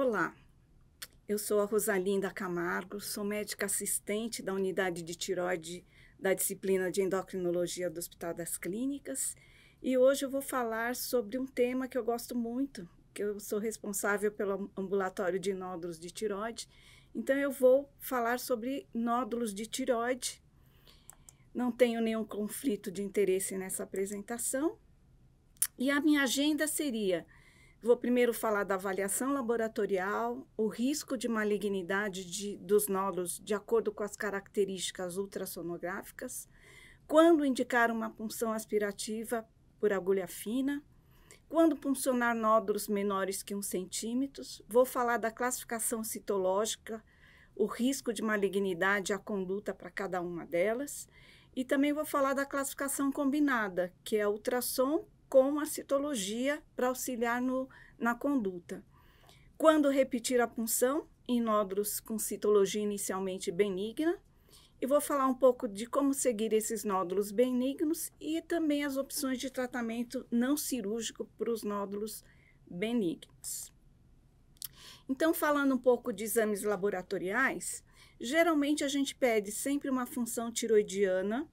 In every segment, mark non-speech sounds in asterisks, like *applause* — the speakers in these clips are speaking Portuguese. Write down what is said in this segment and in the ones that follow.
Olá, eu sou a Rosalinda Camargo, sou médica assistente da unidade de tiroide da disciplina de endocrinologia do Hospital das Clínicas e hoje eu vou falar sobre um tema que eu gosto muito, que eu sou responsável pelo ambulatório de nódulos de tiroide. Então eu vou falar sobre nódulos de tiroide. Não tenho nenhum conflito de interesse nessa apresentação. E a minha agenda seria Vou primeiro falar da avaliação laboratorial, o risco de malignidade de, dos nódulos de acordo com as características ultrassonográficas, quando indicar uma punção aspirativa por agulha fina, quando puncionar nódulos menores que 1 centímetro, vou falar da classificação citológica, o risco de malignidade e a conduta para cada uma delas, e também vou falar da classificação combinada, que é ultrassom com a citologia para auxiliar no, na conduta. Quando repetir a punção, em nódulos com citologia inicialmente benigna, e vou falar um pouco de como seguir esses nódulos benignos e também as opções de tratamento não cirúrgico para os nódulos benignos. Então, falando um pouco de exames laboratoriais, geralmente a gente pede sempre uma função tiroidiana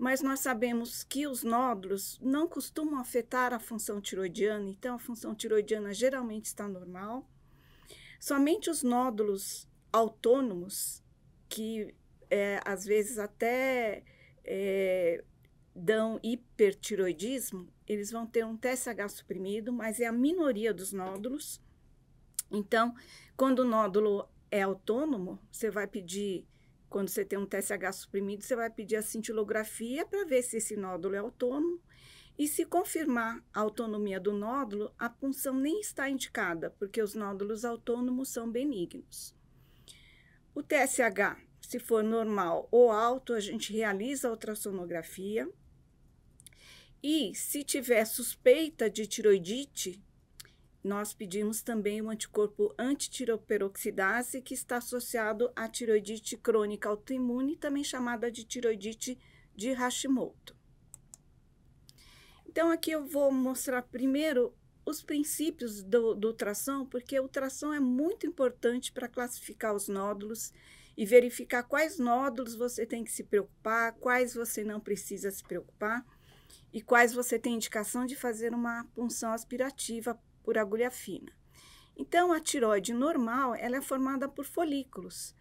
mas nós sabemos que os nódulos não costumam afetar a função tiroidiana, então a função tiroidiana geralmente está normal. Somente os nódulos autônomos, que é, às vezes até é, dão hipertiroidismo, eles vão ter um TSH suprimido, mas é a minoria dos nódulos. Então, quando o nódulo é autônomo, você vai pedir quando você tem um TSH suprimido, você vai pedir a cintilografia para ver se esse nódulo é autônomo. E se confirmar a autonomia do nódulo, a punção nem está indicada, porque os nódulos autônomos são benignos. O TSH, se for normal ou alto, a gente realiza a ultrassonografia. E se tiver suspeita de tiroidite, nós pedimos também o anticorpo antitiroperoxidase, que está associado à tiroidite crônica autoimune, também chamada de tiroidite de Hashimoto. Então, aqui eu vou mostrar primeiro os princípios do, do tração, porque o tração é muito importante para classificar os nódulos e verificar quais nódulos você tem que se preocupar, quais você não precisa se preocupar e quais você tem indicação de fazer uma punção aspirativa por agulha fina. Então, a tiroide normal ela é formada por folículos,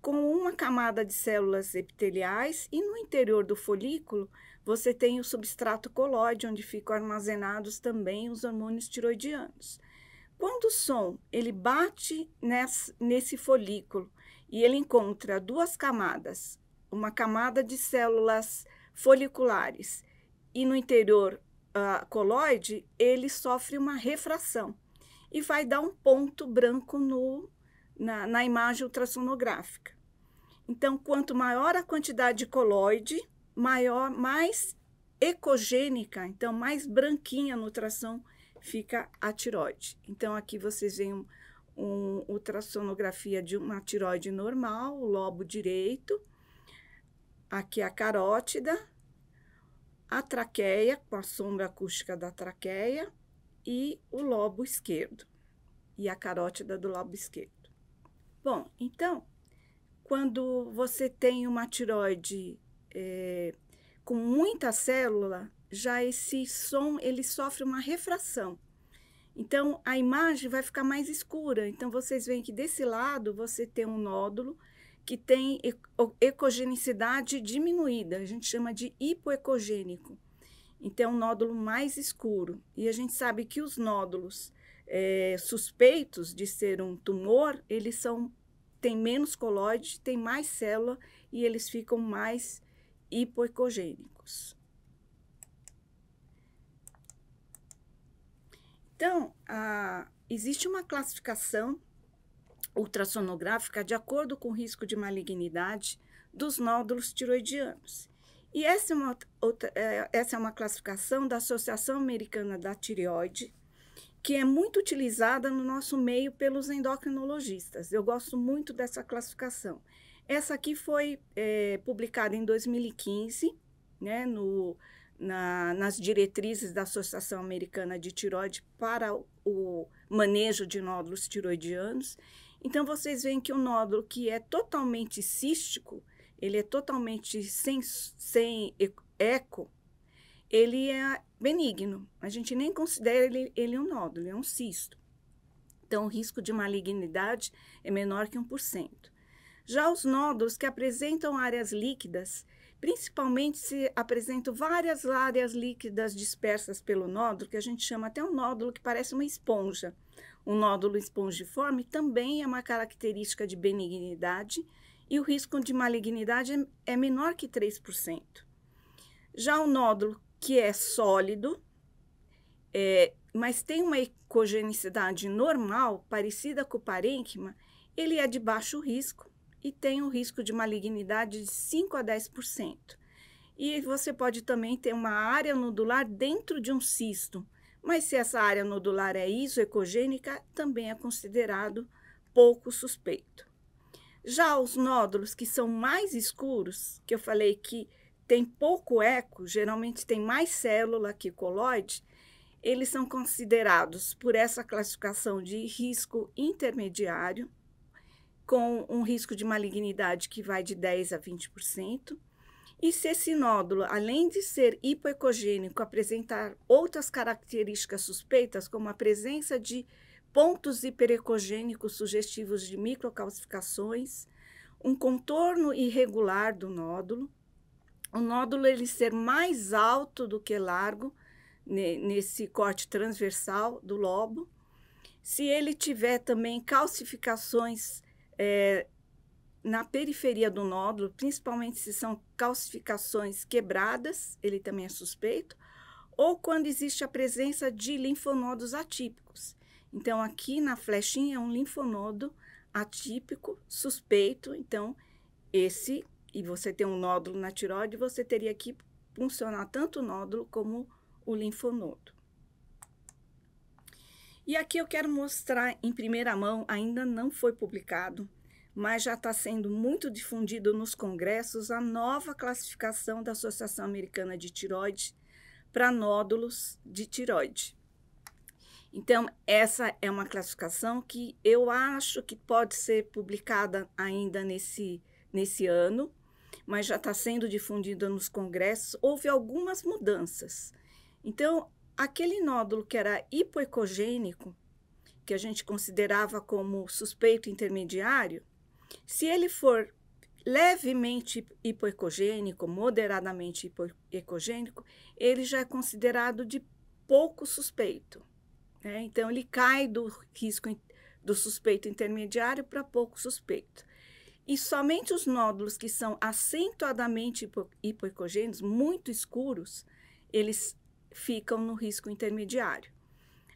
com uma camada de células epiteliais e no interior do folículo você tem o substrato colóide, onde ficam armazenados também os hormônios tiroidianos. Quando o som ele bate nesse, nesse folículo e ele encontra duas camadas, uma camada de células foliculares e no interior uh, coloide, ele sofre uma refração e vai dar um ponto branco no, na, na imagem ultrassonográfica. Então, quanto maior a quantidade de coloide, maior, mais ecogênica, então mais branquinha no ultrassom fica a tiroide. Então, aqui vocês veem um, um, ultrassonografia de uma tiroide normal, o lobo direito, aqui a carótida, a traqueia, com a sombra acústica da traqueia, e o lobo esquerdo, e a carótida do lobo esquerdo. Bom, então, quando você tem uma tiroide é, com muita célula, já esse som ele sofre uma refração. Então a imagem vai ficar mais escura. Então vocês veem que desse lado você tem um nódulo que tem ecogenicidade diminuída, a gente chama de hipoecogênico. Então, é um nódulo mais escuro. E a gente sabe que os nódulos é, suspeitos de ser um tumor, eles são têm menos colóide, têm mais célula e eles ficam mais hipoecogênicos. Então, a, existe uma classificação ultrassonográfica de acordo com o risco de malignidade dos nódulos tiroidianos. E essa é uma, outra, é, essa é uma classificação da Associação Americana da Tireoide, que é muito utilizada no nosso meio pelos endocrinologistas. Eu gosto muito dessa classificação. Essa aqui foi é, publicada em 2015, né, no, na, nas diretrizes da Associação Americana de Tireoide para o, o manejo de nódulos tiroidianos. Então vocês veem que o nódulo que é totalmente cístico, ele é totalmente sem, sem eco, ele é benigno. A gente nem considera ele, ele um nódulo, é um cisto. Então o risco de malignidade é menor que 1%. Já os nódulos que apresentam áreas líquidas, principalmente se apresentam várias áreas líquidas dispersas pelo nódulo, que a gente chama até um nódulo que parece uma esponja o nódulo espongiforme também é uma característica de benignidade e o risco de malignidade é, é menor que 3%. Já o nódulo que é sólido, é, mas tem uma ecogenicidade normal, parecida com o parênquima, ele é de baixo risco e tem um risco de malignidade de 5 a 10%. E você pode também ter uma área nodular dentro de um cisto, mas se essa área nodular é isoecogênica, também é considerado pouco suspeito. Já os nódulos que são mais escuros, que eu falei que tem pouco eco, geralmente tem mais célula que coloide, eles são considerados por essa classificação de risco intermediário, com um risco de malignidade que vai de 10 a 20%, e se esse nódulo, além de ser hipoecogênico, apresentar outras características suspeitas, como a presença de pontos hiperecogênicos sugestivos de microcalcificações, um contorno irregular do nódulo, o nódulo ele ser mais alto do que largo nesse corte transversal do lobo, se ele tiver também calcificações é, na periferia do nódulo, principalmente se são calcificações quebradas, ele também é suspeito, ou quando existe a presença de linfonodos atípicos. Então, aqui na flechinha é um linfonodo atípico, suspeito. Então, esse, e você tem um nódulo na tiroide, você teria que funcionar tanto o nódulo como o linfonodo. E aqui eu quero mostrar em primeira mão, ainda não foi publicado, mas já está sendo muito difundido nos congressos a nova classificação da Associação Americana de Tiroide para nódulos de tiroide. Então, essa é uma classificação que eu acho que pode ser publicada ainda nesse, nesse ano, mas já está sendo difundida nos congressos. Houve algumas mudanças. Então, aquele nódulo que era hipoecogênico, que a gente considerava como suspeito intermediário, se ele for levemente hipoecogênico, moderadamente hipoecogênico, ele já é considerado de pouco suspeito. Né? Então, ele cai do risco do suspeito intermediário para pouco suspeito. E somente os nódulos que são acentuadamente hipo hipoecogênicos, muito escuros, eles ficam no risco intermediário.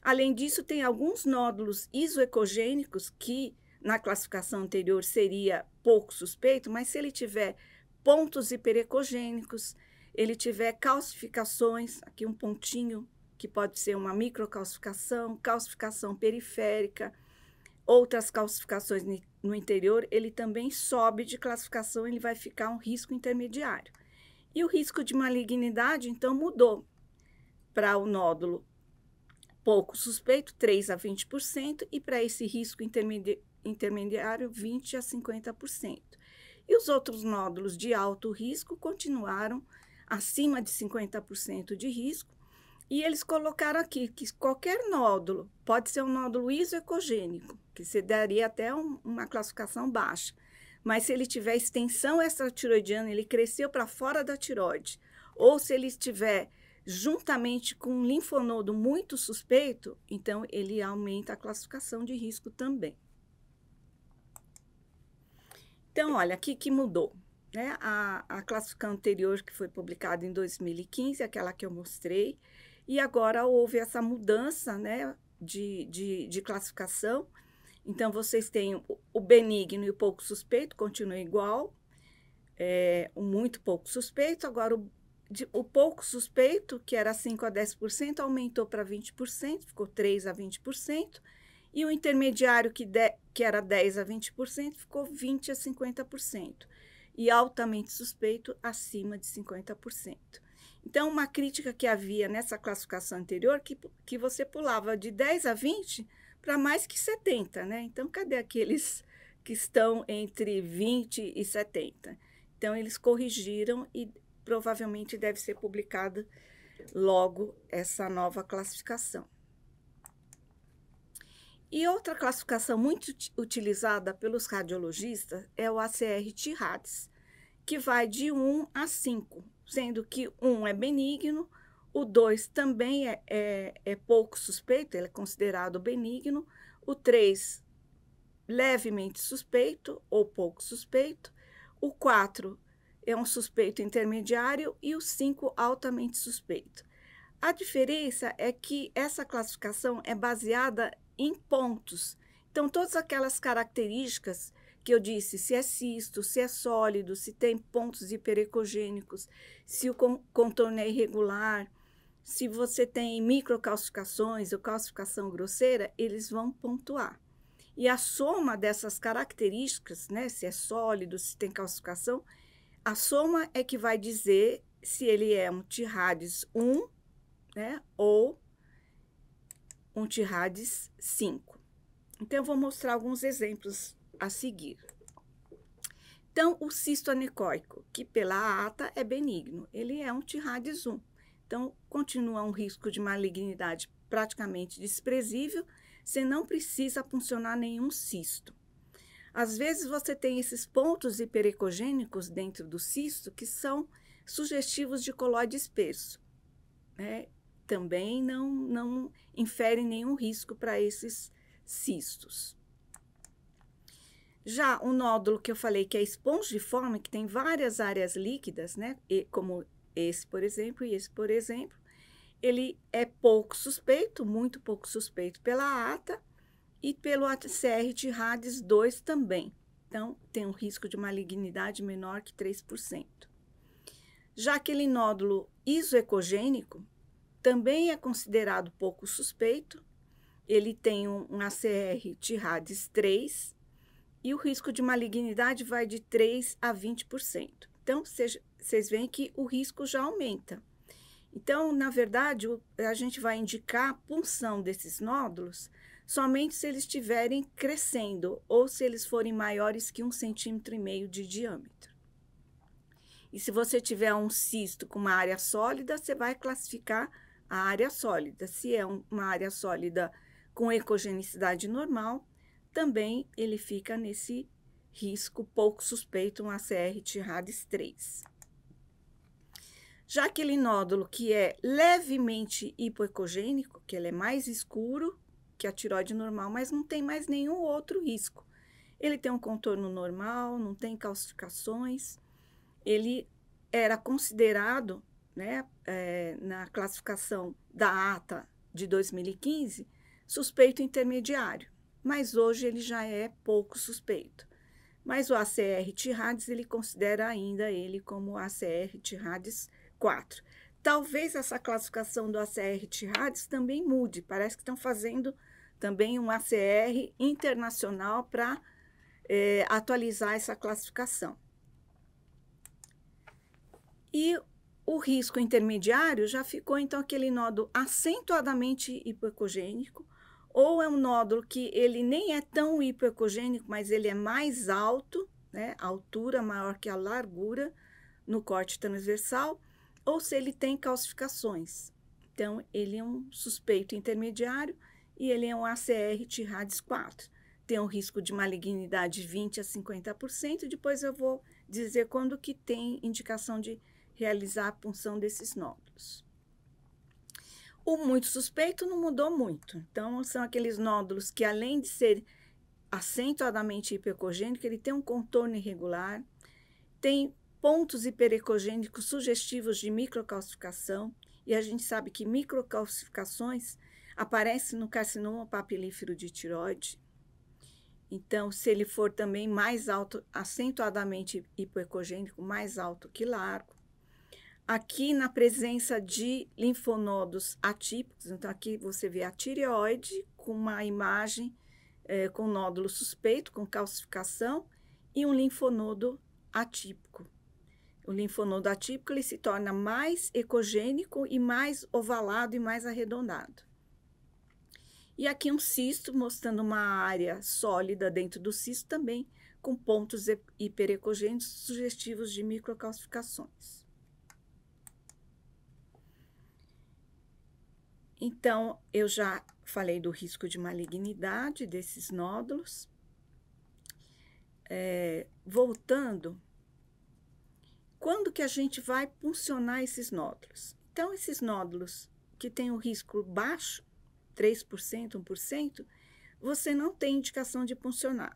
Além disso, tem alguns nódulos isoecogênicos que na classificação anterior seria pouco suspeito, mas se ele tiver pontos hiperecogênicos, ele tiver calcificações, aqui um pontinho que pode ser uma microcalcificação, calcificação periférica, outras calcificações no interior, ele também sobe de classificação, ele vai ficar um risco intermediário. E o risco de malignidade, então, mudou para o nódulo pouco suspeito, 3 a 20%, e para esse risco intermediário intermediário 20 a 50%. E os outros nódulos de alto risco continuaram acima de 50% de risco. E eles colocaram aqui que qualquer nódulo pode ser um nódulo isoecogênico, que se daria até um, uma classificação baixa. Mas se ele tiver extensão extratiroidiana, ele cresceu para fora da tiroide, ou se ele estiver juntamente com um linfonodo muito suspeito, então ele aumenta a classificação de risco também. Então, olha, o que, que mudou? Né? A, a classificação anterior, que foi publicada em 2015, aquela que eu mostrei, e agora houve essa mudança né, de, de, de classificação. Então, vocês têm o benigno e o pouco suspeito, continua igual, é, o muito pouco suspeito. Agora, o, de, o pouco suspeito, que era 5 a 10%, aumentou para 20%, ficou 3 a 20%. E o intermediário, que de, que era 10 a 20%, ficou 20 a 50%, e altamente suspeito acima de 50%. Então, uma crítica que havia nessa classificação anterior, que, que você pulava de 10 a 20 para mais que 70, né? Então, cadê aqueles que estão entre 20 e 70? Então, eles corrigiram e provavelmente deve ser publicada logo essa nova classificação. E outra classificação muito utilizada pelos radiologistas é o ACR-TIRADS, que vai de 1 a 5, sendo que 1 é benigno, o 2 também é, é, é pouco suspeito, ele é considerado benigno, o 3 levemente suspeito ou pouco suspeito, o 4 é um suspeito intermediário e o 5 altamente suspeito. A diferença é que essa classificação é baseada em pontos. Então, todas aquelas características que eu disse, se é cisto, se é sólido, se tem pontos hiperecogênicos, se o contorno é irregular, se você tem microcalcificações ou calcificação grosseira, eles vão pontuar. E a soma dessas características, né, se é sólido, se tem calcificação, a soma é que vai dizer se ele é um TIRADES 1, né, ou Untihades 5. Então, eu vou mostrar alguns exemplos a seguir. Então, o cisto anecoico, que pela ata é benigno, ele é um TIRADES 1. Então, continua um risco de malignidade praticamente desprezível, você não precisa funcionar nenhum cisto. Às vezes, você tem esses pontos hiperecogênicos dentro do cisto que são sugestivos de colóide espesso. Né? também não, não infere nenhum risco para esses cistos. Já o nódulo que eu falei que é forma que tem várias áreas líquidas, né? E, como esse, por exemplo, e esse, por exemplo, ele é pouco suspeito, muito pouco suspeito pela ATA e pelo ACR de RADES 2 também. Então, tem um risco de malignidade menor que 3%. Já aquele nódulo isoecogênico, também é considerado pouco suspeito. Ele tem um, um ACR TIRADES 3 e o risco de malignidade vai de 3 a 20%. Então, vocês veem que o risco já aumenta. Então, na verdade, a gente vai indicar a punção desses nódulos somente se eles estiverem crescendo ou se eles forem maiores que um centímetro e meio de diâmetro. E se você tiver um cisto com uma área sólida, você vai classificar a área sólida. Se é uma área sólida com ecogenicidade normal, também ele fica nesse risco pouco suspeito, um ACR TIRADES 3. Já aquele nódulo que é levemente hipoecogênico, que ele é mais escuro que a tiroide normal, mas não tem mais nenhum outro risco. Ele tem um contorno normal, não tem calcificações. Ele era considerado né, é, na classificação da ATA de 2015, suspeito intermediário, mas hoje ele já é pouco suspeito. Mas o ACR Tirades, ele considera ainda ele como ACR Tirades 4. Talvez essa classificação do ACR Tirades também mude, parece que estão fazendo também um ACR internacional para é, eh, atualizar essa classificação. E o risco intermediário já ficou então aquele nódulo acentuadamente hipoecogênico, ou é um nódulo que ele nem é tão hipoecogênico, mas ele é mais alto, né? A altura maior que a largura no corte transversal, ou se ele tem calcificações. Então, ele é um suspeito intermediário e ele é um ACR TIRADS 4. Tem um risco de malignidade de 20 a 50%, depois eu vou dizer quando que tem indicação de realizar a punção desses nódulos. O muito suspeito não mudou muito. Então, são aqueles nódulos que, além de ser acentuadamente hipercogênico, ele tem um contorno irregular, tem pontos hiperecogênicos sugestivos de microcalcificação, e a gente sabe que microcalcificações aparecem no carcinoma papilífero de tiroide. Então, se ele for também mais alto, acentuadamente hipoecogênico, mais alto que largo, aqui na presença de linfonodos atípicos. Então, aqui você vê a tireoide com uma imagem é, com nódulo suspeito, com calcificação, e um linfonodo atípico. O linfonodo atípico ele se torna mais ecogênico e mais ovalado e mais arredondado. E aqui um cisto mostrando uma área sólida dentro do cisto também, com pontos hiperecogênicos sugestivos de microcalcificações. Então, eu já falei do risco de malignidade desses nódulos. É, voltando, quando que a gente vai puncionar esses nódulos? Então, esses nódulos que têm um risco baixo, 3%, 1%, você não tem indicação de puncionar.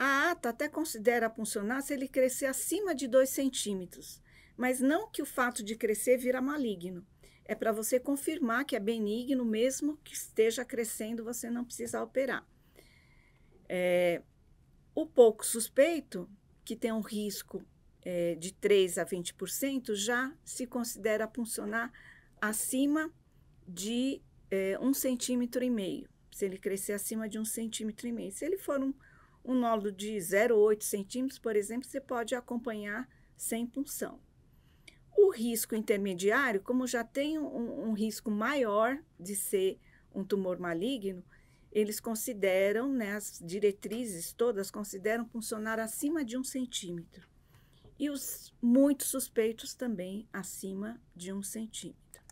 A ata até considera puncionar se ele crescer acima de 2 centímetros, mas não que o fato de crescer vira maligno é para você confirmar que é benigno, mesmo que esteja crescendo, você não precisa operar. É, o pouco suspeito, que tem um risco é, de 3 a 20%, já se considera funcionar acima de é, um centímetro e meio, se ele crescer acima de um centímetro e meio. Se ele for um, um nódulo de 0,8 centímetros, por exemplo, você pode acompanhar sem punção. O risco intermediário, como já tem um, um risco maior de ser um tumor maligno, eles consideram, né, as diretrizes todas consideram funcionar acima de um centímetro. E os muito suspeitos também acima de um centímetro.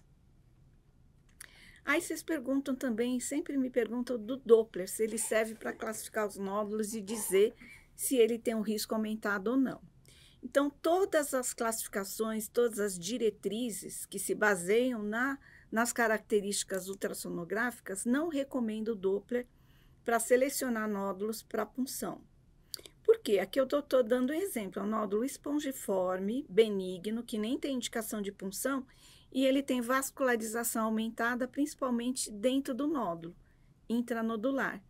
Aí vocês perguntam também, sempre me perguntam do Doppler, se ele serve para classificar os nódulos e dizer se ele tem um risco aumentado ou não. Então, todas as classificações, todas as diretrizes que se baseiam na, nas características ultrassonográficas não recomendam o Doppler para selecionar nódulos para punção. Por quê? Aqui eu estou dando um exemplo, é um nódulo espongiforme, benigno, que nem tem indicação de punção, e ele tem vascularização aumentada, principalmente dentro do nódulo intranodular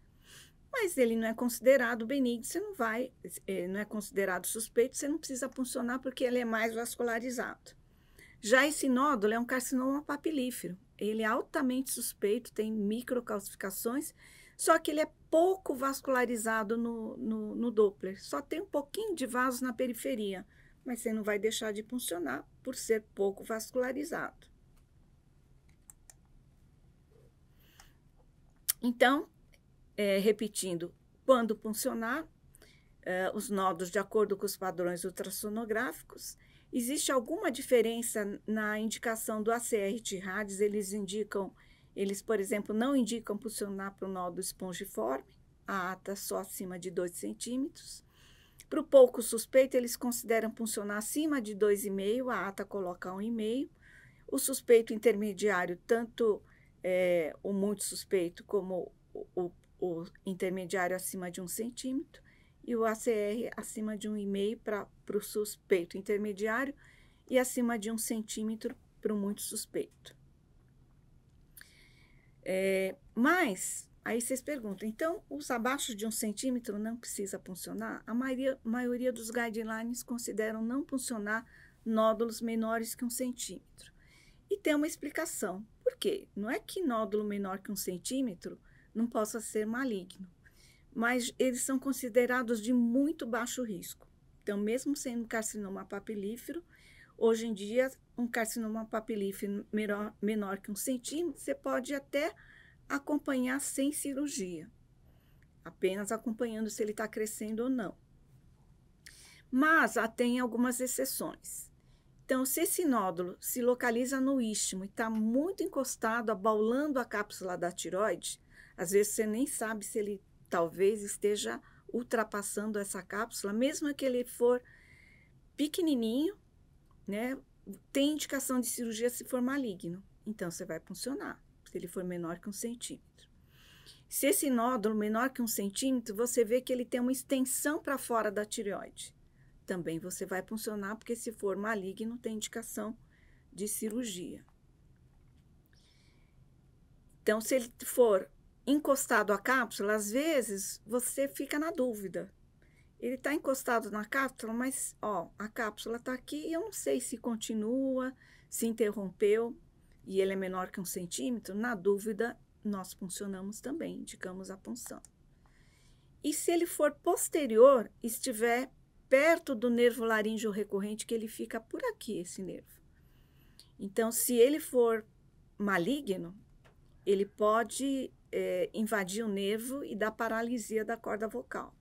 mas ele não é considerado benigno, você não vai, é, não é considerado suspeito, você não precisa funcionar porque ele é mais vascularizado. Já esse nódulo é um carcinoma papilífero, ele é altamente suspeito, tem microcalcificações, só que ele é pouco vascularizado no, no, no Doppler, só tem um pouquinho de vasos na periferia, mas você não vai deixar de funcionar por ser pouco vascularizado. Então, é, repetindo quando funcionar é, os nódulos de acordo com os padrões ultrassonográficos. Existe alguma diferença na indicação do ACR TIRADES? Eles indicam, eles, por exemplo, não indicam funcionar para o nódulo espongiforme, a ata só acima de 2 centímetros. Para o pouco suspeito, eles consideram funcionar acima de 2,5, a ata coloca 1,5. O suspeito intermediário, tanto é, o muito suspeito como o o intermediário acima de um centímetro e o ACR acima de um e meio para o suspeito intermediário e acima de um centímetro para o muito suspeito. É, mas, aí vocês perguntam, então os abaixo de um centímetro não precisa funcionar? A maioria, maioria dos guidelines consideram não funcionar nódulos menores que um centímetro. E tem uma explicação. Por quê? Não é que nódulo menor que um centímetro não possa ser maligno. Mas eles são considerados de muito baixo risco. Então, mesmo sendo carcinoma papilífero, hoje em dia, um carcinoma papilífero menor, menor que um centímetro, você pode até acompanhar sem cirurgia, apenas acompanhando se ele está crescendo ou não. Mas há, ah, tem algumas exceções. Então, se esse nódulo se localiza no istmo e está muito encostado, abaulando a cápsula da tiroide, às vezes você nem sabe se ele talvez esteja ultrapassando essa cápsula, mesmo que ele for pequenininho, né? Tem indicação de cirurgia se for maligno, então você vai funcionar, se ele for menor que um centímetro. Se esse nódulo menor que um centímetro, você vê que ele tem uma extensão para fora da tireoide. Também você vai funcionar, porque se for maligno, tem indicação de cirurgia. Então, se ele for encostado à cápsula, às vezes você fica na dúvida. Ele está encostado na cápsula, mas ó, a cápsula está aqui e eu não sei se continua, se interrompeu e ele é menor que um centímetro. Na dúvida, nós funcionamos também, indicamos a punção. E se ele for posterior, estiver perto do nervo laríngeo recorrente, que ele fica por aqui, esse nervo. Então, se ele for maligno, ele pode é, invadir o nervo e dar paralisia da corda vocal.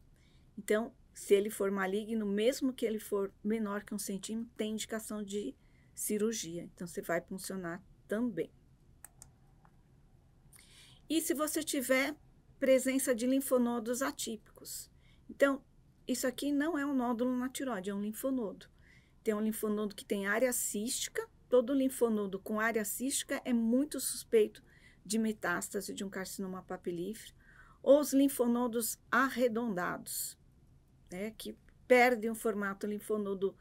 Então, se ele for maligno, mesmo que ele for menor que um centímetro, tem indicação de cirurgia. Então, você vai funcionar também. E se você tiver presença de linfonodos atípicos? Então, isso aqui não é um nódulo na tiroide, é um linfonodo. Tem um linfonodo que tem área cística. Todo linfonodo com área cística é muito suspeito de metástase de um carcinoma papilífero, ou os linfonodos arredondados, né, que perdem o formato linfonodo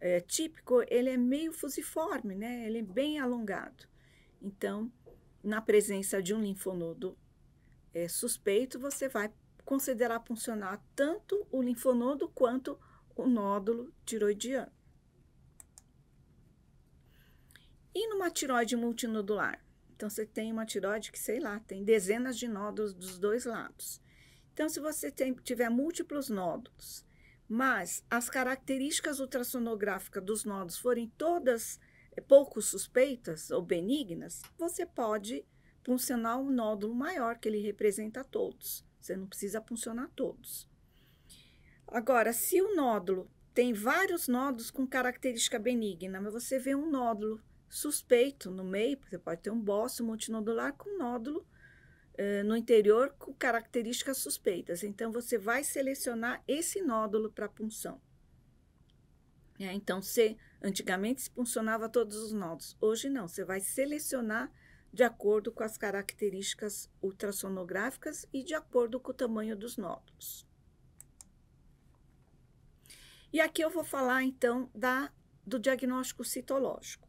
é, típico, ele é meio fusiforme, né, ele é bem alongado. Então, na presença de um linfonodo é, suspeito, você vai considerar funcionar tanto o linfonodo quanto o nódulo tiroidiano. E numa tiroide multinodular? Então, você tem uma tiroide que, sei lá, tem dezenas de nódulos dos dois lados. Então, se você tem, tiver múltiplos nódulos, mas as características ultrassonográficas dos nódulos forem todas eh, pouco suspeitas ou benignas, você pode puncionar um nódulo maior, que ele representa todos. Você não precisa puncionar todos. Agora, se o nódulo tem vários nódulos com característica benigna, mas você vê um nódulo suspeito no meio, porque pode ter um bócio multinodular com nódulo eh, no interior com características suspeitas. Então, você vai selecionar esse nódulo para punção. É, então, se antigamente se puncionava todos os nódulos, hoje não, você vai selecionar de acordo com as características ultrassonográficas e de acordo com o tamanho dos nódulos. E aqui eu vou falar então da, do diagnóstico citológico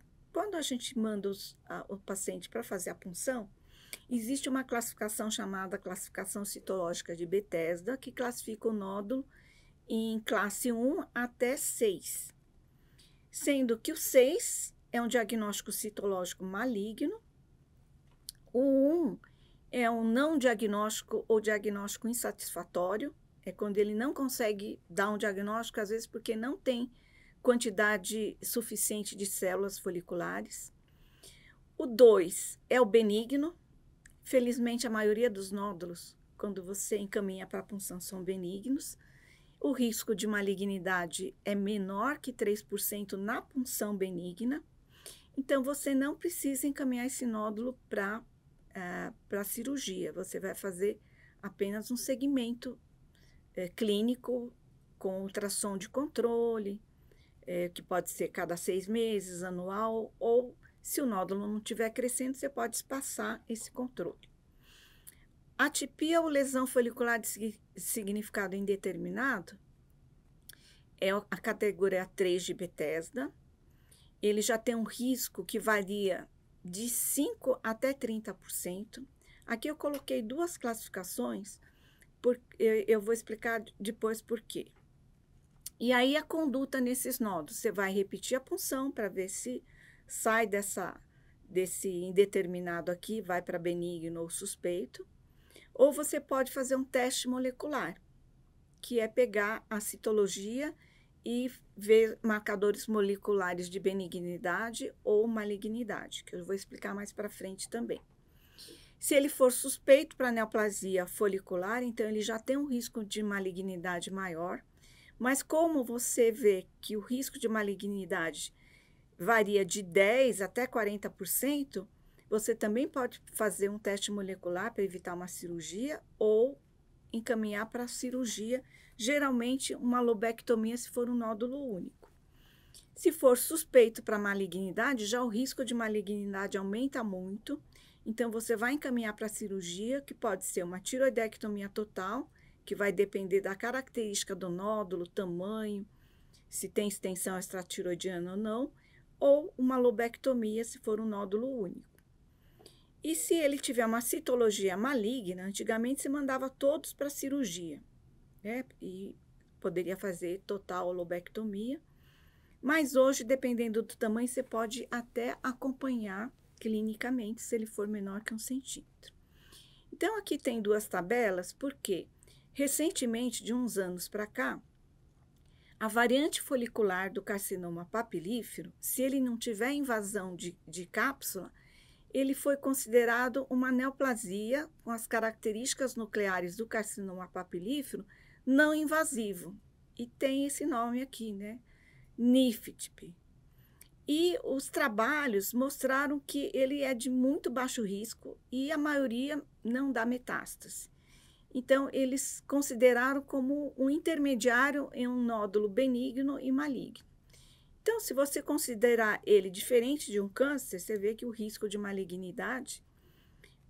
a gente manda os, a, o paciente para fazer a punção, existe uma classificação chamada classificação citológica de Bethesda, que classifica o nódulo em classe 1 até 6, sendo que o 6 é um diagnóstico citológico maligno, o 1 é um não diagnóstico ou diagnóstico insatisfatório, é quando ele não consegue dar um diagnóstico, às vezes porque não tem quantidade suficiente de células foliculares. O 2 é o benigno. Felizmente, a maioria dos nódulos, quando você encaminha para a punção, são benignos. O risco de malignidade é menor que 3% na punção benigna. Então, você não precisa encaminhar esse nódulo para uh, é, para cirurgia. Você vai fazer apenas um segmento uh, clínico com ultrassom de controle, é, que pode ser cada seis meses, anual, ou se o nódulo não estiver crescendo, você pode espaçar esse controle. Atipia ou lesão folicular de significado indeterminado é a categoria 3 de Bethesda. Ele já tem um risco que varia de 5 até 30%. Aqui eu coloquei duas classificações, por, eu, eu vou explicar depois por quê. E aí a conduta nesses nodos, você vai repetir a punção para ver se sai dessa desse indeterminado aqui, vai para benigno ou suspeito. Ou você pode fazer um teste molecular, que é pegar a citologia e ver marcadores moleculares de benignidade ou malignidade, que eu vou explicar mais para frente também. Se ele for suspeito para neoplasia folicular, então ele já tem um risco de malignidade maior mas como você vê que o risco de malignidade varia de 10 até 40%, você também pode fazer um teste molecular para evitar uma cirurgia ou encaminhar para a cirurgia, geralmente uma lobectomia se for um nódulo único. Se for suspeito para malignidade, já o risco de malignidade aumenta muito, então você vai encaminhar para a cirurgia, que pode ser uma tiroidectomia total, que vai depender da característica do nódulo, tamanho, se tem extensão extratiroidiana ou não, ou uma lobectomia se for um nódulo único. E se ele tiver uma citologia maligna, antigamente se mandava todos para cirurgia, né? E poderia fazer total lobectomia. Mas hoje, dependendo do tamanho, você pode até acompanhar clinicamente se ele for menor que um centímetro. Então, aqui tem duas tabelas, por quê? Recentemente, de uns anos para cá, a variante folicular do carcinoma papilífero, se ele não tiver invasão de, de cápsula, ele foi considerado uma neoplasia com as características nucleares do carcinoma papilífero não invasivo. E tem esse nome aqui, né? NIFTP. E os trabalhos mostraram que ele é de muito baixo risco e a maioria não dá metástase. Então, eles consideraram como um intermediário em um nódulo benigno e maligno. Então, se você considerar ele diferente de um câncer, você vê que o risco de malignidade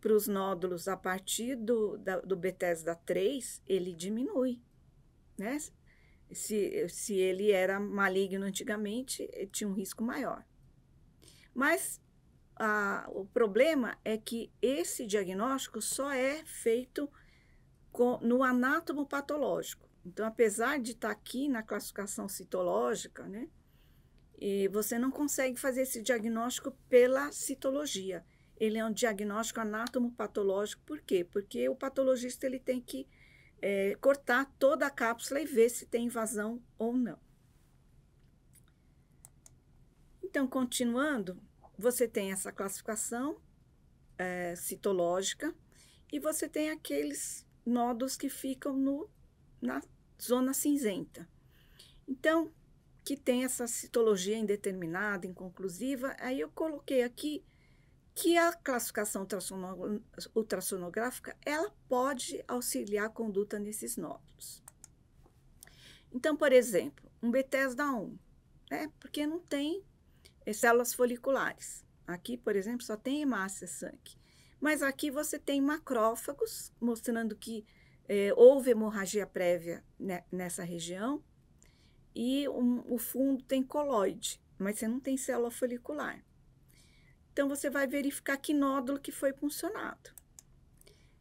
para os nódulos a partir do, da, do Bethesda 3, ele diminui. Né? Se, se ele era maligno antigamente, eh, tinha um risco maior. Mas a, o problema é que esse diagnóstico só é feito no anátomo patológico. Então, apesar de estar tá aqui na classificação citológica, né, e você não consegue fazer esse diagnóstico pela citologia. Ele é um diagnóstico anátomo-patológico, por quê? Porque o patologista ele tem que é, cortar toda a cápsula e ver se tem invasão ou não. Então, continuando, você tem essa classificação é, citológica e você tem aqueles nódulos que ficam no, na zona cinzenta. Então, que tem essa citologia indeterminada, inconclusiva, aí eu coloquei aqui que a classificação ultrassonográfica ela pode auxiliar a conduta nesses nódulos. Então, por exemplo, um Bethesda 1, né? porque não tem eh, células foliculares. Aqui, por exemplo, só tem hemácia sangue. Mas aqui você tem macrófagos, mostrando que é, houve hemorragia prévia né, nessa região. E um, o fundo tem coloide, mas você não tem célula folicular. Então, você vai verificar que nódulo que foi puncionado.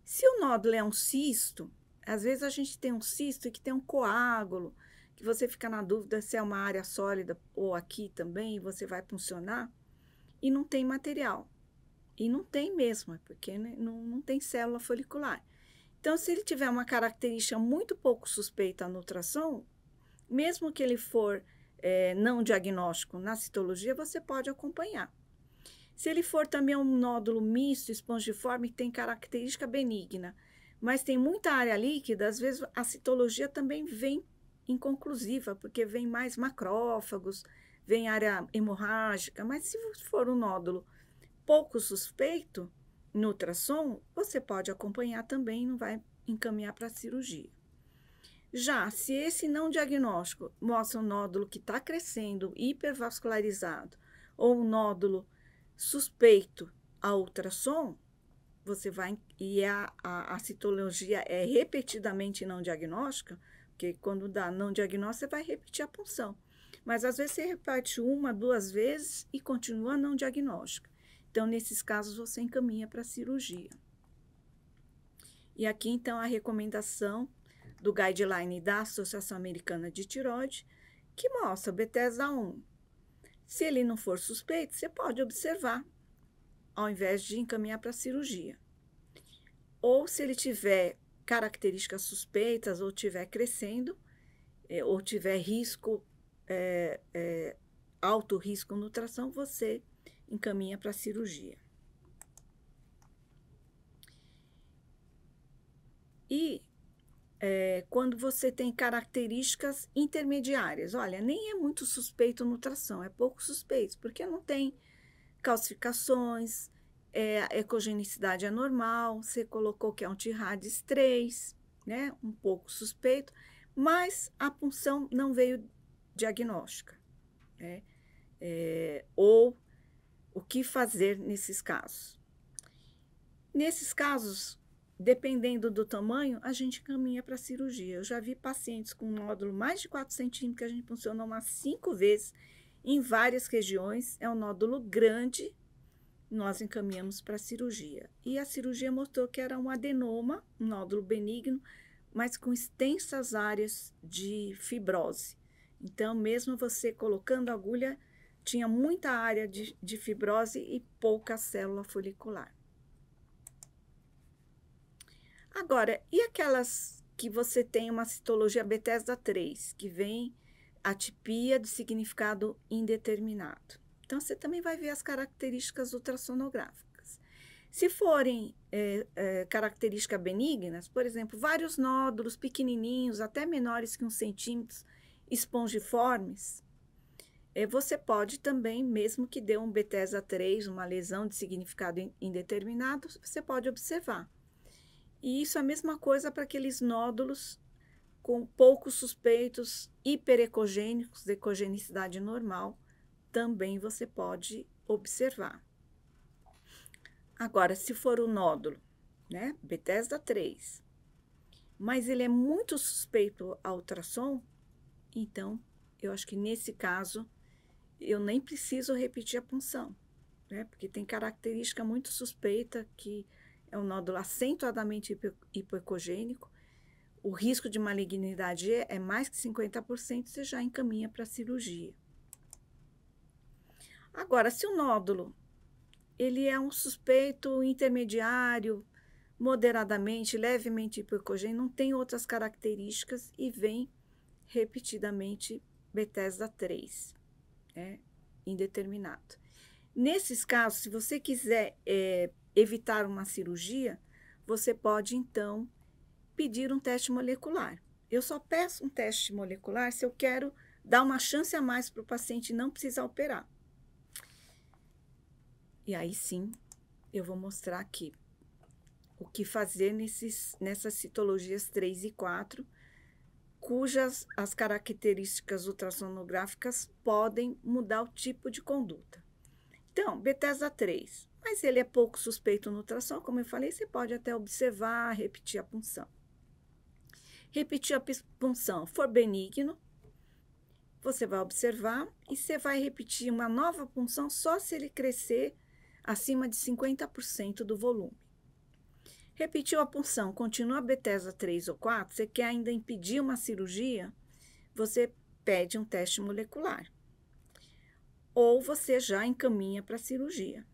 Se o nódulo é um cisto, às vezes a gente tem um cisto que tem um coágulo, que você fica na dúvida se é uma área sólida ou aqui também, e você vai puncionar, e não tem material. E não tem mesmo, é porque né, não, não tem célula folicular. Então, se ele tiver uma característica muito pouco suspeita no ultrassom, mesmo que ele for é, não diagnóstico na citologia, você pode acompanhar. Se ele for também um nódulo misto, espongiforme, que tem característica benigna, mas tem muita área líquida, às vezes a citologia também vem inconclusiva, porque vem mais macrófagos, vem área hemorrágica, mas se for um nódulo pouco suspeito no ultrassom, você pode acompanhar também, não vai encaminhar para cirurgia. Já se esse não diagnóstico mostra um nódulo que está crescendo, hipervascularizado, ou um nódulo suspeito a ultrassom, você vai e é a, a, a, citologia é repetidamente não diagnóstica, porque quando dá não diagnóstico, você vai repetir a punção. Mas às vezes você repete uma, duas vezes e continua não diagnóstica. Então, nesses casos, você encaminha para cirurgia. E aqui, então, a recomendação do guideline da Associação Americana de Tiroide, que mostra o Bethesda 1. Se ele não for suspeito, você pode observar, ao invés de encaminhar para cirurgia. Ou se ele tiver características suspeitas ou tiver crescendo, eh, ou tiver risco, é, é, alto risco no tração, você encaminha para a cirurgia. E é, quando você tem características intermediárias, olha, nem é muito suspeito no tração, é pouco suspeito, porque não tem calcificações, é, a ecogenicidade é normal, você colocou que é um TIRADES 3, né? Um pouco suspeito, mas a punção não veio diagnóstica, né? É, ou o que fazer nesses casos? Nesses casos, dependendo do tamanho, a gente caminha para a cirurgia. Eu já vi pacientes com um nódulo mais de 4 centímetros que a gente funcionou umas 5 vezes em várias regiões. É um nódulo grande, nós encaminhamos para a cirurgia. E a cirurgia mostrou que era um adenoma, um nódulo benigno, mas com extensas áreas de fibrose. Então, mesmo você colocando agulha, tinha muita área de, de fibrose e pouca célula folicular. Agora, e aquelas que você tem uma citologia Bethesda 3, que vem atipia de significado indeterminado? Então, você também vai ver as características ultrassonográficas. Se forem é, é, características benignas, por exemplo, vários nódulos pequenininhos, até menores que uns centímetros, espongiformes, é, você pode também, mesmo que dê um Bethesda 3, uma lesão de significado indeterminado, você pode observar. E isso é a mesma coisa para aqueles nódulos com poucos suspeitos hiperecogênicos, de ecogenicidade normal, também você pode observar. Agora, se for o nódulo, né, Bethesda 3, mas ele é muito suspeito ao ultrassom, então eu acho que nesse caso eu nem preciso repetir a punção, né? porque tem característica muito suspeita que é um nódulo acentuadamente hipoecogênico, o risco de malignidade é, é mais que 50%, você já encaminha para a cirurgia. Agora, se o nódulo ele é um suspeito intermediário, moderadamente, levemente hipoecogênico, não tem outras características e vem repetidamente Bethesda 3 né, indeterminado. Nesses casos, se você quiser é, evitar uma cirurgia, você pode então pedir um teste molecular. Eu só peço um teste molecular se eu quero dar uma chance a mais para o paciente não precisar operar. E aí sim, eu vou mostrar aqui o que fazer nesses, nessas citologias 3 e 4 cujas as características ultrassonográficas podem mudar o tipo de conduta. Então, Bethesda 3, mas ele é pouco suspeito no ultrassom, como eu falei, você pode até observar, repetir a punção. Repetir a punção for benigno, você vai observar e você vai repetir uma nova punção só se ele crescer acima de 50% do volume. Repetiu a punção, continua a Bethesda 3 ou 4, você quer ainda impedir uma cirurgia, você pede um teste molecular. Ou você já encaminha para a cirurgia,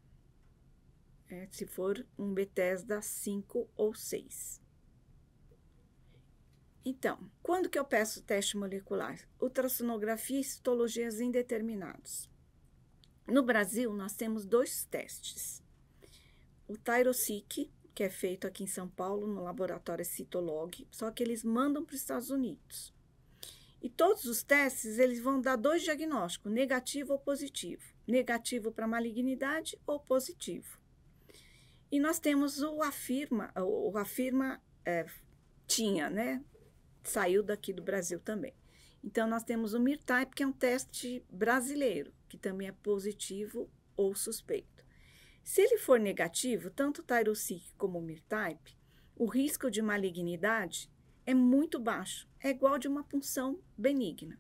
é, se for um Bethesda 5 ou 6. Então, quando que eu peço teste molecular? Ultrassonografia e citologias indeterminados. No Brasil, nós temos dois testes. O Tyrosic, que é feito aqui em São Paulo, no laboratório Citolog, só que eles mandam para os Estados Unidos. E todos os testes, eles vão dar dois diagnósticos, negativo ou positivo. Negativo para malignidade ou positivo. E nós temos o afirma, o afirma é, tinha, né? Saiu daqui do Brasil também. Então, nós temos o MIRTYPE, que é um teste brasileiro, que também é positivo ou suspeito. Se ele for negativo, tanto Tyrosic como MIRType, o risco de malignidade é muito baixo, é igual de uma punção benigna.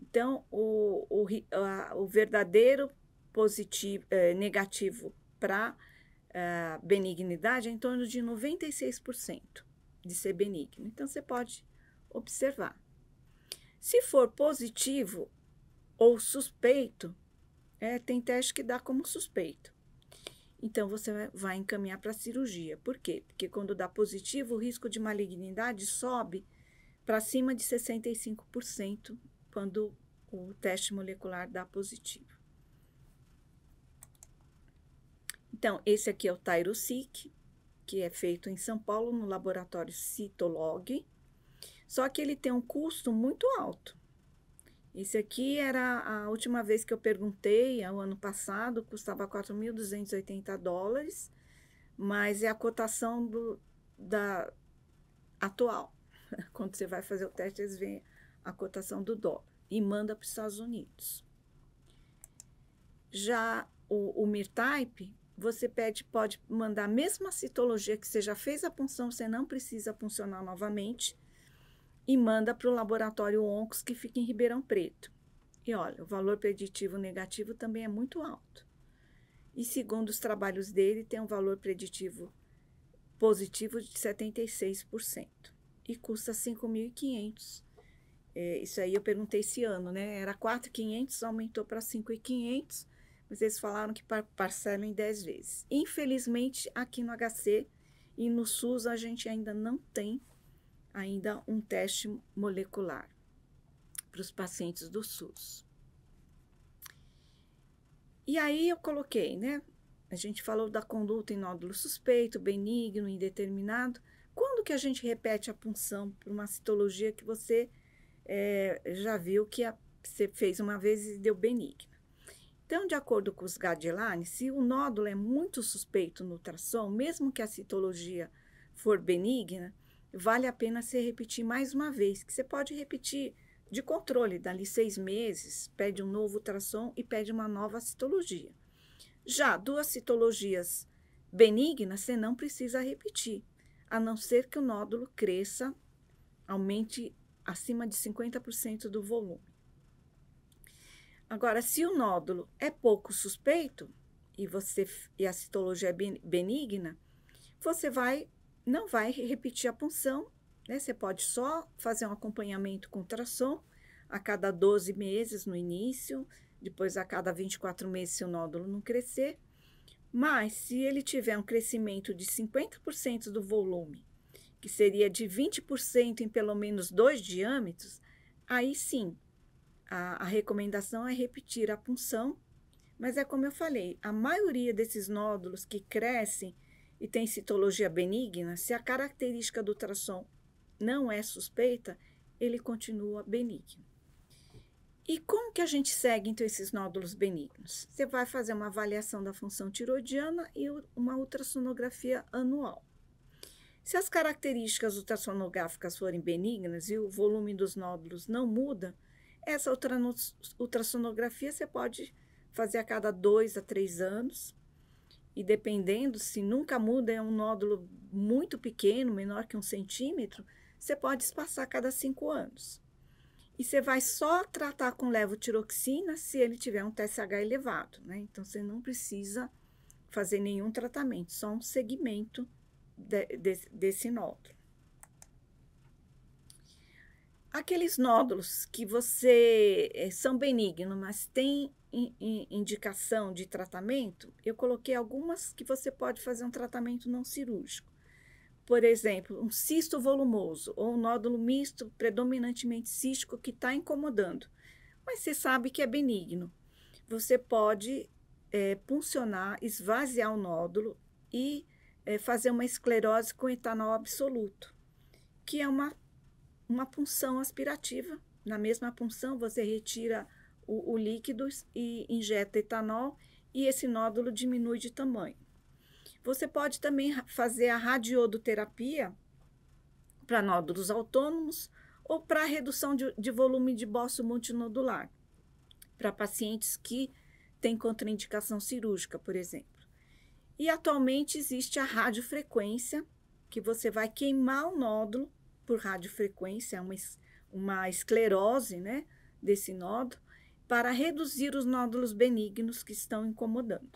Então, o, o, a, o verdadeiro positivo, eh, negativo para eh, benignidade é em torno de 96% de ser benigno. Então, você pode observar. Se for positivo ou suspeito, é, tem teste que dá como suspeito então você vai encaminhar para a cirurgia. Por quê? Porque quando dá positivo, o risco de malignidade sobe para cima de 65% quando o teste molecular dá positivo. Então, esse aqui é o Tyrosic, que é feito em São Paulo no laboratório Citolog, só que ele tem um custo muito alto. Esse aqui era a última vez que eu perguntei, é ano passado, custava 4.280 dólares, mas é a cotação do, da atual. *laughs* Quando você vai fazer o teste, eles veem a cotação do dólar e manda para os Estados Unidos. Já o, o MIRType, você pede, pode mandar a mesma citologia que você já fez a punção, você não precisa funcionar novamente, e manda para o laboratório Oncos, que fica em Ribeirão Preto. E olha, o valor preditivo negativo também é muito alto. E segundo os trabalhos dele, tem um valor preditivo positivo de 76% e custa 5.500. É, isso aí eu perguntei esse ano, né? Era 4.500, aumentou para 5.500, mas eles falaram que par parcelam em 10 vezes. Infelizmente, aqui no HC e no SUS a gente ainda não tem ainda um teste molecular para os pacientes do SUS. E aí eu coloquei, né? A gente falou da conduta em nódulo suspeito, benigno, indeterminado. Quando que a gente repete a punção para uma citologia que você é, já viu que a, você fez uma vez e deu benigna? Então, de acordo com os guidelines, se o nódulo é muito suspeito no ultrassom, mesmo que a citologia for benigna, vale a pena você repetir mais uma vez, que você pode repetir de controle, dali seis meses, pede um novo ultrassom e pede uma nova citologia. Já duas citologias benignas, você não precisa repetir, a não ser que o nódulo cresça, aumente acima de 50% do volume. Agora, se o nódulo é pouco suspeito e você e a citologia é benigna, você vai não vai repetir a punção, né? Você pode só fazer um acompanhamento com ultrassom a cada 12 meses no início, depois a cada 24 meses se o nódulo não crescer. Mas se ele tiver um crescimento de 50% do volume, que seria de 20% em pelo menos dois diâmetros, aí sim, a, a recomendação é repetir a punção. Mas é como eu falei, a maioria desses nódulos que crescem e tem citologia benigna, se a característica do ultrassom não é suspeita, ele continua benigno. E como que a gente segue então esses nódulos benignos? Você vai fazer uma avaliação da função tiroidiana e uma ultrassonografia anual. Se as características ultrassonográficas forem benignas e o volume dos nódulos não muda, essa ultrassonografia você pode fazer a cada dois a três anos e dependendo se nunca muda, é um nódulo muito pequeno, menor que um centímetro, você pode espaçar cada cinco anos. E você vai só tratar com levotiroxina se ele tiver um TSH elevado, né? Então você não precisa fazer nenhum tratamento, só um segmento de, de, desse nódulo. Aqueles nódulos que você eh, são benignos, mas tem indicação de tratamento, eu coloquei algumas que você pode fazer um tratamento não cirúrgico. Por exemplo, um cisto volumoso ou um nódulo misto predominantemente cístico que está incomodando, mas você sabe que é benigno. Você pode é, puncionar, esvaziar o nódulo e é, fazer uma esclerose com etanol absoluto, que é uma, uma punção aspirativa. Na mesma punção, você retira o, o líquido e injeta etanol e esse nódulo diminui de tamanho. Você pode também fazer a radiodoterapia para nódulos autônomos ou para redução de, de, volume de bócio multinodular, para pacientes que têm contraindicação cirúrgica, por exemplo. E atualmente existe a radiofrequência, que você vai queimar o nódulo por radiofrequência, é uma, uma esclerose né, desse nódulo, para reduzir os nódulos benignos que estão incomodando.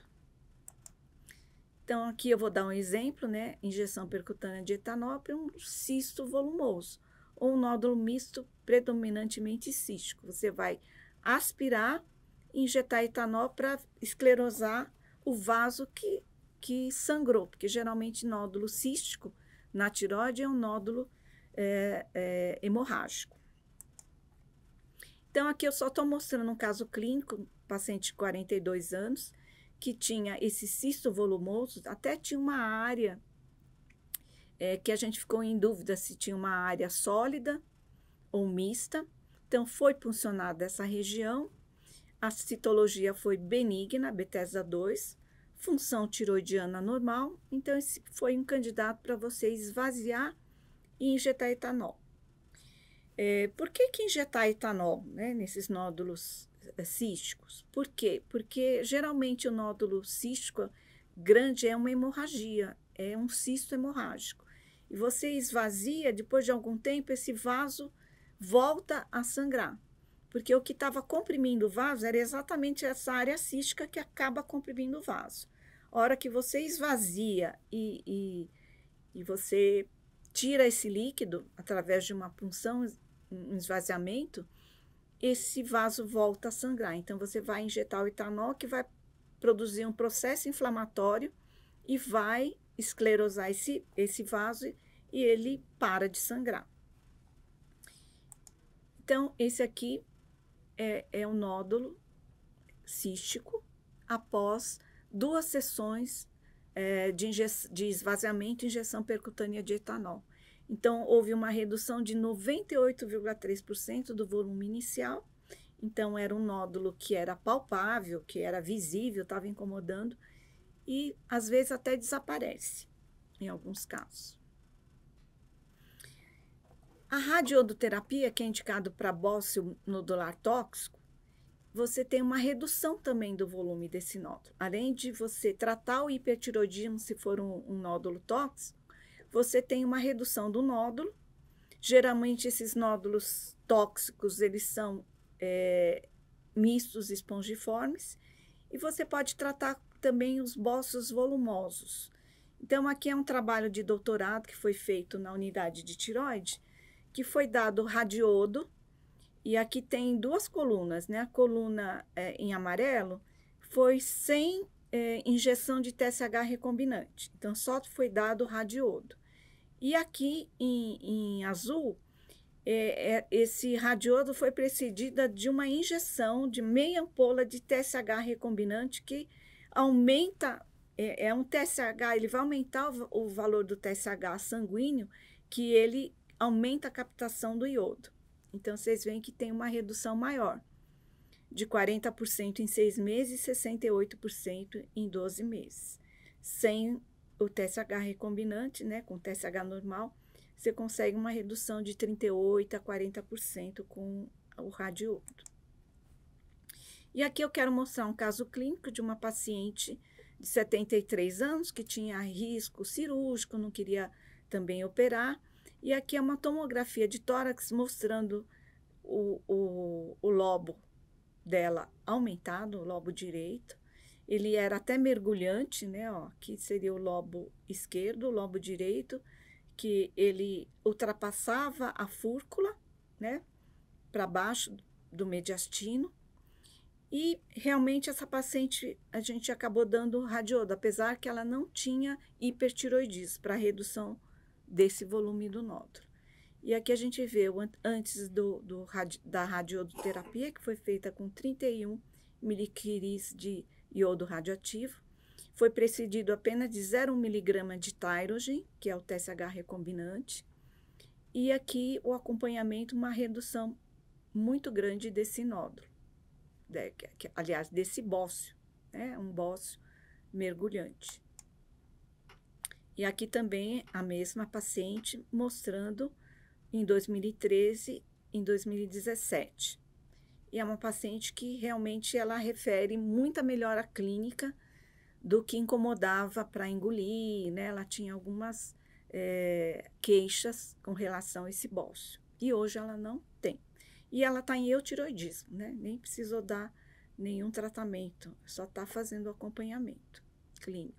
Então, aqui eu vou dar um exemplo, né? Injeção percutânea de etanol para um cisto volumoso ou um nódulo misto predominantemente cístico. Você vai aspirar injetar etanol para esclerosar o vaso que, que sangrou, porque geralmente nódulo cístico na tiroide é um nódulo é, é, hemorrágico. Então, aqui eu só estou mostrando um caso clínico, paciente de 42 anos, que tinha esse cisto volumoso, até tinha uma área é, que a gente ficou em dúvida se tinha uma área sólida ou mista. Então, foi puncionada essa região, a citologia foi benigna, Bethesda 2, função tiroidiana normal. Então, esse foi um candidato para você esvaziar e injetar etanol. É, por que, que injetar etanol né, nesses nódulos é, císticos? Por quê? Porque geralmente o nódulo cístico grande é uma hemorragia, é um cisto hemorrágico. E você esvazia, depois de algum tempo, esse vaso volta a sangrar. Porque o que estava comprimindo o vaso era exatamente essa área cística que acaba comprimindo o vaso. A hora que você esvazia e, e, e você tira esse líquido através de uma punção um esvaziamento, esse vaso volta a sangrar. Então, você vai injetar o etanol, que vai produzir um processo inflamatório e vai esclerosar esse, esse vaso e ele para de sangrar. Então, esse aqui é, é um nódulo cístico após duas sessões é, de, de esvaziamento e injeção percutânea de etanol. Então, houve uma redução de 98,3% do volume inicial. Então, era um nódulo que era palpável, que era visível, estava incomodando e às vezes até desaparece, em alguns casos. A radiodoterapia, que é indicado para bócio nodular tóxico, você tem uma redução também do volume desse nódulo. Além de você tratar o hipertiroidismo se for um, um nódulo tóxico, você tem uma redução do nódulo. Geralmente, esses nódulos tóxicos, eles são é, mistos espongiformes. E você pode tratar também os bolsos volumosos. Então, aqui é um trabalho de doutorado que foi feito na unidade de tiroide, que foi dado radiodo, e aqui tem duas colunas, né? A coluna é, em amarelo foi sem é, injeção de TSH recombinante, então só foi dado radiodo. E aqui em, em azul, é, é, esse radiodo foi precedida de uma injeção de meia ampola de TSH recombinante que aumenta, é, é um TSH, ele vai aumentar o, o valor do TSH sanguíneo, que ele aumenta a captação do iodo. Então, vocês veem que tem uma redução maior, de 40% em seis meses e 68% em 12 meses, sem o TSH recombinante, né, com TSH normal, você consegue uma redução de 38% a 40% com o radioiodo. E aqui eu quero mostrar um caso clínico de uma paciente de 73 anos que tinha risco cirúrgico, não queria também operar. E aqui é uma tomografia de tórax mostrando o, o, o lobo dela aumentado, o lobo direito, ele era até mergulhante, né? Ó, que seria o lobo esquerdo, o lobo direito, que ele ultrapassava a fúrcula, né? Para baixo do mediastino. E realmente essa paciente a gente acabou dando radiodo, apesar que ela não tinha hipertiroidismo para redução desse volume do nódulo. E aqui a gente vê o antes do, do, da radiodoterapia, que foi feita com 31 miliquiris de iodo radioativo. Foi precedido apenas de 0,1 miligrama de Tyrogen, que é o TSH recombinante. E aqui o acompanhamento, uma redução muito grande desse nódulo, de, né, que, aliás, desse bócio, né? um bócio mergulhante. E aqui também a mesma paciente mostrando em 2013, em 2017. E é uma paciente que realmente ela refere muita melhora clínica do que incomodava para engolir, né? Ela tinha algumas é, queixas com relação a esse bócio. E hoje ela não tem. E ela está em eutiroidismo, né? Nem precisou dar nenhum tratamento, só está fazendo acompanhamento clínico.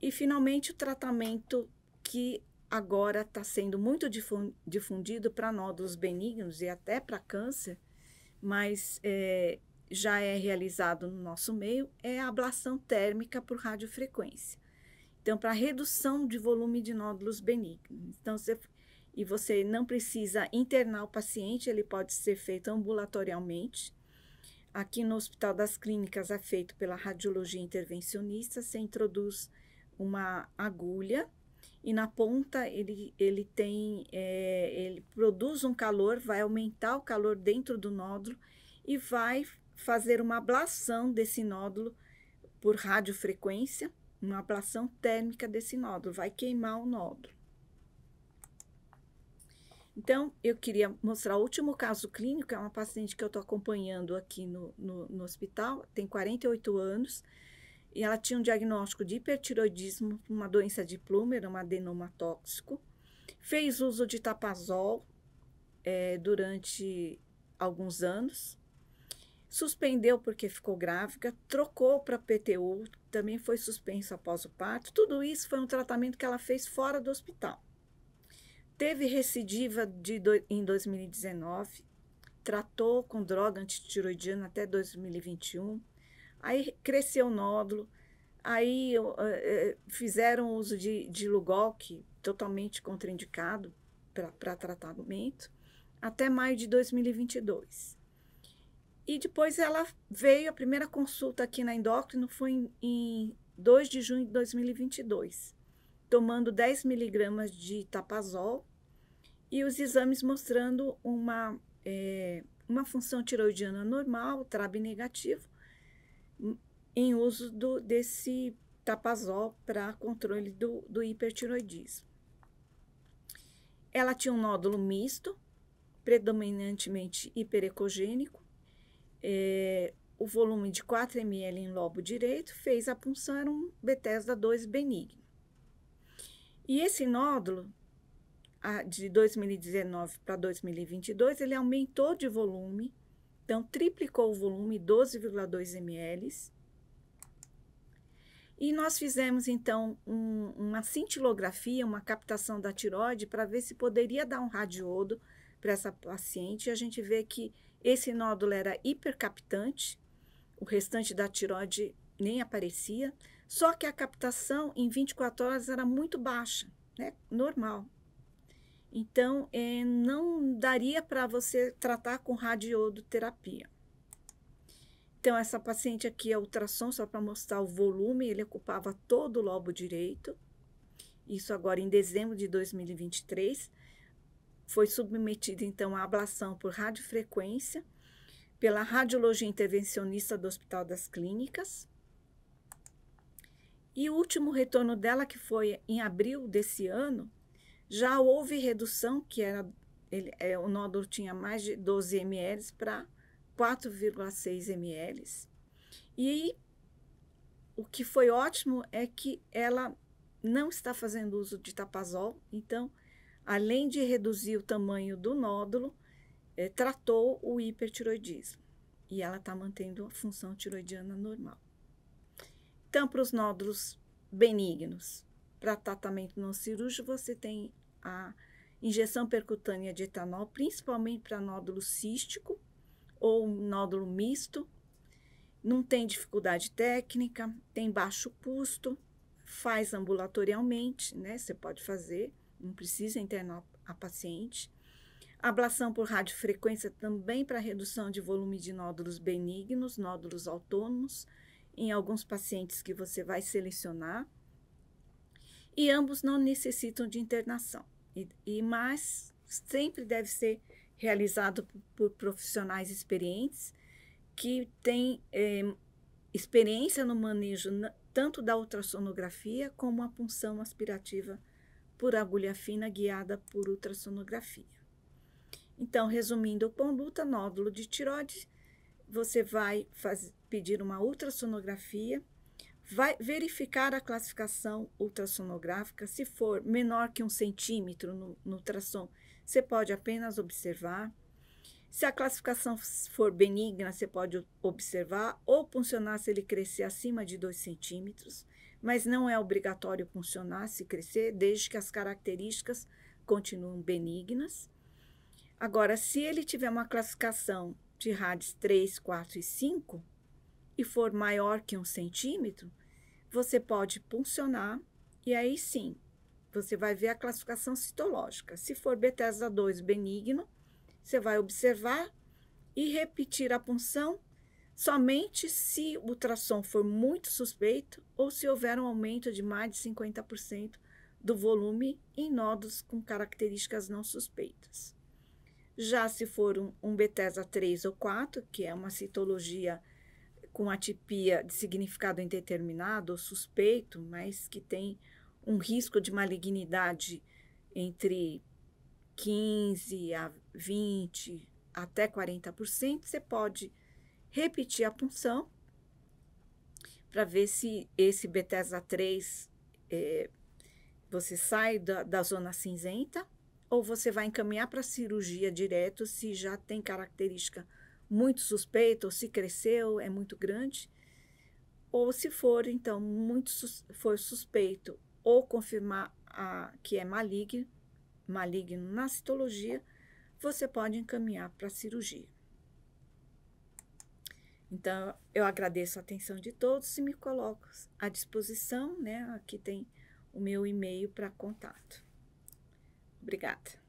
E finalmente o tratamento que agora está sendo muito difundido para nódulos benignos e até para câncer, mas é, já é realizado no nosso meio, é a ablação térmica por radiofrequência. Então, para redução de volume de nódulos benignos. Então, você, e você não precisa internar o paciente, ele pode ser feito ambulatorialmente. Aqui no Hospital das Clínicas é feito pela radiologia intervencionista, você introduz uma agulha e na ponta ele, ele tem é, ele produz um calor, vai aumentar o calor dentro do nódulo e vai fazer uma ablação desse nódulo por radiofrequência, uma ablação térmica desse nódulo, vai queimar o nódulo. Então, eu queria mostrar o último caso clínico, é uma paciente que eu estou acompanhando aqui no, no, no hospital, tem 48 anos, e ela tinha um diagnóstico de hipertiroidismo, uma doença de Plumer, um adenoma tóxico. Fez uso de tapazol é, durante alguns anos. Suspendeu porque ficou grávida, trocou para PTU, também foi suspenso após o parto. Tudo isso foi um tratamento que ela fez fora do hospital. Teve recidiva de, em 2019, tratou com droga antitiroidiana até 2021 Aí cresceu o nódulo, aí uh, fizeram uso de, de que totalmente contraindicado para tratamento, até maio de 2022. E depois ela veio, a primeira consulta aqui na endócrino foi em, em 2 de junho de 2022, tomando 10 miligramas de tapazol e os exames mostrando uma, é, uma função tiroidiana normal, TRAB negativo, em uso do, desse tapazol para controle do, do hipertiroidismo. Ela tinha um nódulo misto, predominantemente hiperecogênico, é, o volume de 4 ml em lobo direito, fez a punção, era um Bethesda 2 benigno. E esse nódulo, de 2019 para 2022, ele aumentou de volume, então triplicou o volume, 12,2 ml, e nós fizemos então um, uma cintilografia, uma captação da tiroide para ver se poderia dar um radiodo para essa paciente. E a gente vê que esse nódulo era hipercaptante, o restante da tiroide nem aparecia, só que a captação em 24 horas era muito baixa, né? normal. Então, é, não daria para você tratar com radiodoterapia. Então, essa paciente aqui é ultrassom, só para mostrar o volume, ele ocupava todo o lobo direito. Isso agora em dezembro de 2023. Foi submetido, então, à ablação por radiofrequência pela radiologia intervencionista do Hospital das Clínicas. E o último retorno dela, que foi em abril desse ano, já houve redução, que era ele, é, o nódulo tinha mais de 12 ml para 4,6 ml. E o que foi ótimo é que ela não está fazendo uso de tapazol, então, além de reduzir o tamanho do nódulo, é, tratou o hipertiroidismo e ela está mantendo a função tiroidiana normal. Então, para os nódulos benignos, para tratamento não cirúrgico, você tem a injeção percutânea de etanol, principalmente para nódulo cístico, ou um nódulo misto, não tem dificuldade técnica, tem baixo custo, faz ambulatorialmente, né? Você pode fazer, não precisa internar a paciente. Ablação por radiofrequência também para redução de volume de nódulos benignos, nódulos autônomos, em alguns pacientes que você vai selecionar. E ambos não necessitam de internação. E, e mas sempre deve ser realizado por profissionais experientes que têm é, experiência no manejo tanto da ultrassonografia como a punção aspirativa por agulha fina guiada por ultrassonografia. Então, resumindo, conduta nódulo de tiroide, você vai faz, pedir uma ultrassonografia, vai verificar a classificação ultrassonográfica, se for menor que um centímetro no, no ultrassom, você pode apenas observar. Se a classificação for benigna, você pode observar ou puncionar se ele crescer acima de 2 centímetros, mas não é obrigatório puncionar se crescer, desde que as características continuem benignas. Agora, se ele tiver uma classificação de RADs 3, 4 e 5 e for maior que um centímetro, você pode puncionar e aí sim você vai ver a classificação citológica. Se for Bethesda 2 benigno, você vai observar e repetir a punção somente se o ultrassom for muito suspeito ou se houver um aumento de mais de 50% do volume em nódulos com características não suspeitas. Já se for um, um Bethesda 3 ou 4, que é uma citologia com atipia de significado indeterminado ou suspeito, mas que tem um risco de malignidade entre 15 a 20 até 40%, você pode repetir a punção para ver se esse Bethesda 3 é, você sai da, da zona cinzenta ou você vai encaminhar para cirurgia direto se já tem característica muito suspeita ou se cresceu, é muito grande, ou se for então muito sus suspeito ou confirmar a, que é maligno, maligno na citologia, você pode encaminhar para a cirurgia. Então, eu agradeço a atenção de todos e me coloco à disposição, né? Aqui tem o meu e-mail para contato. Obrigada.